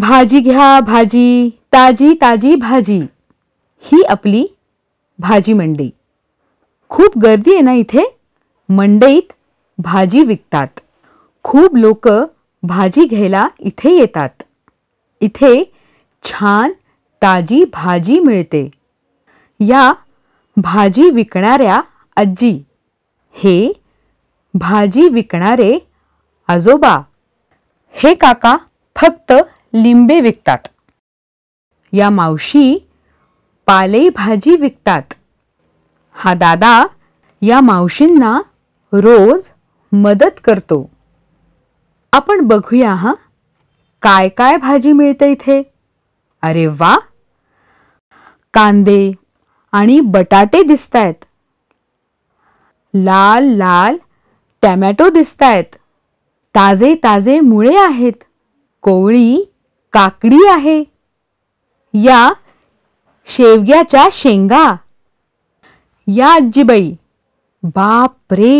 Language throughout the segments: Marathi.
भाजी घ्या भाजी ताजी ताजी भाजी ही आपली भाजी मंडी खूप गर्दी आहे ना इथे मंडईत भाजी विकतात खूप लोक भाजी घ्यायला इथे येतात इथे छान ताजी भाजी मिळते या भाजी विकणाऱ्या आजी हे भाजी विकणारे आजोबा हे काका फक्त लिंबे विकतात या मावशी पालेभाजी विकतात हा दादा या मावशींना रोज मदत करतो आपण बघूया हा काय काय भाजी मिळते इथे अरे वा कांदे आणि बटाटे दिसत आहेत लाल लाल टॅमॅटो दिसत आहेत ताजे ताजे मुळे आहेत कोवळी काकडी आहे या शेवग्याच्या शेंगा या आजीबाई बाप रे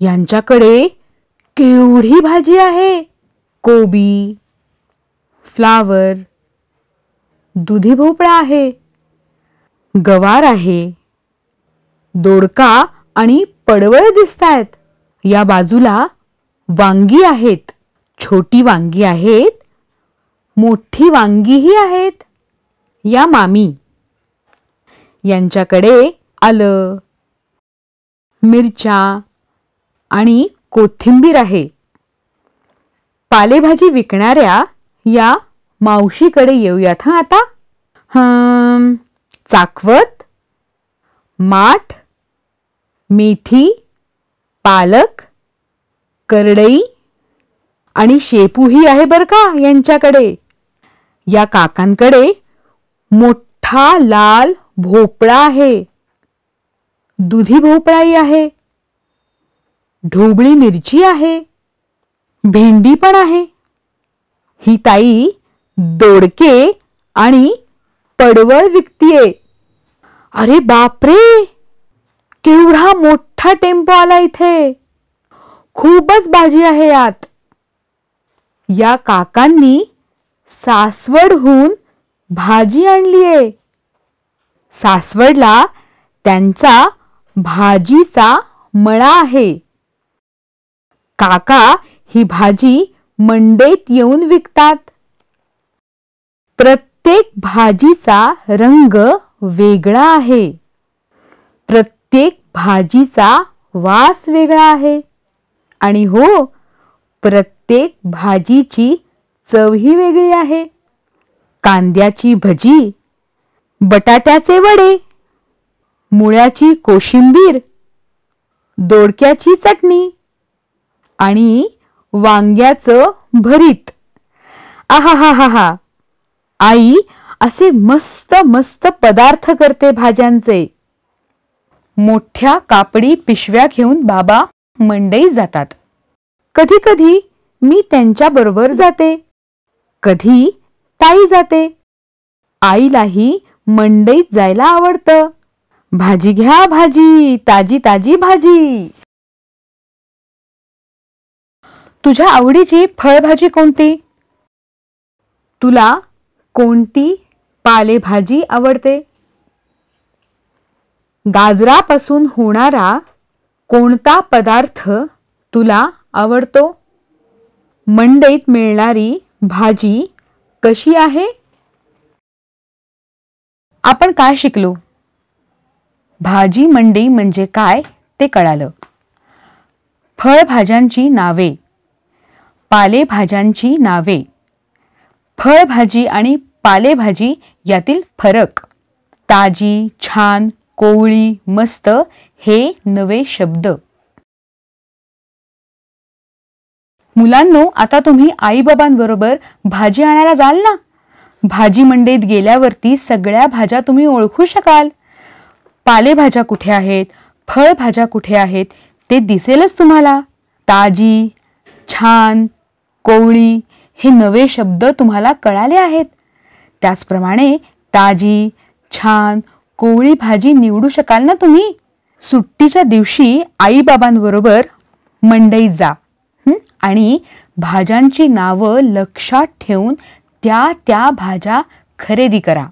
यांच्याकडे केवढी भाजी आहे कोबी फ्लावर दुधी भोपळा आहे गवार आहे दोडका आणि पडवळ दिसतायत या बाजूला वांगी आहेत छोटी वांगी आहेत मोठी वांगीही आहेत या मामी यांच्याकडे आलं मिरच्या आणि कोथिंबीर आहे पालेभाजी विकणाऱ्या या मावशीकडे येऊयात हं आता हं चाकवत माठ मेथी पालक करडई आणि शेपूही आहे बरं का यांच्याकडे या काकांकडे मोठा लाल भोपळा आहे दुधी भोपळाही आहे ढोबळी मिरची आहे भेंडी पण आहे ही ताई दोडके आणि पडवळ विकतीये अरे बापरे केवढा मोठा टेम्पो आला इथे खूपच भाजी आहे यात या काकांनी सासवडहून भाजी आहे सासवडला त्यांचा भाजीचा मळा आहे काका ही भाजी मंडईत येऊन विकतात प्रत्येक भाजीचा रंग वेगळा आहे प्रत्येक भाजीचा वास वेगळा आहे आणि हो प्रत्येक भाजीची चवही वेगळी आहे कांद्याची भजी बटाट्याचे वडे मुळ्याची कोशिंबीर दोडक्याची चटणी आणि वांग्याचं भरीत आहा हा हा हा आई असे मस्त मस्त पदार्थ करते भाज्यांचे मोठ्या कापडी पिशव्या घेऊन बाबा मंडई जातात कधी कधी मी त्यांच्याबरोबर जाते कधी ताई जाते आईलाही मंडईत जायला आवडतं भाजी घ्या भाजी ताजी ताजी भाजी तुझ्या आवडीची फळभाजी कोणती तुला कोणती पालेभाजी आवडते गाजरापासून होणारा कोणता पदार्थ तुला आवडतो मंडईत मिळणारी भाजी कशी आहे आपण काय शिकलो भाजी मंडई म्हणजे काय ते कळालं फळभाज्यांची नावे पालेभाज्यांची नावे फळभाजी आणि पालेभाजी यातील फरक ताजी छान कोवळी मस्त हे नवे शब्द मुलांनो आता तुम्ही आईबाबांबरोबर भाजी आणायला जाल ना भाजी मंडईत गेल्यावरती सगळ्या भाज्या तुम्ही ओळखू शकाल पालेभाज्या कुठे आहेत फळभाज्या कुठे आहेत ते दिसेलच तुम्हाला ताजी छान कोवळी हे नवे शब्द तुम्हाला कळाले आहेत त्याचप्रमाणे ताजी छान कोवळी भाजी निवडू शकाल ना तुम्ही सुट्टीच्या दिवशी आईबाबांबरोबर मंडईत जा आणि भाज्यांची नावं लक्षात ठेवून त्या त्या भाज्या खरेदी करा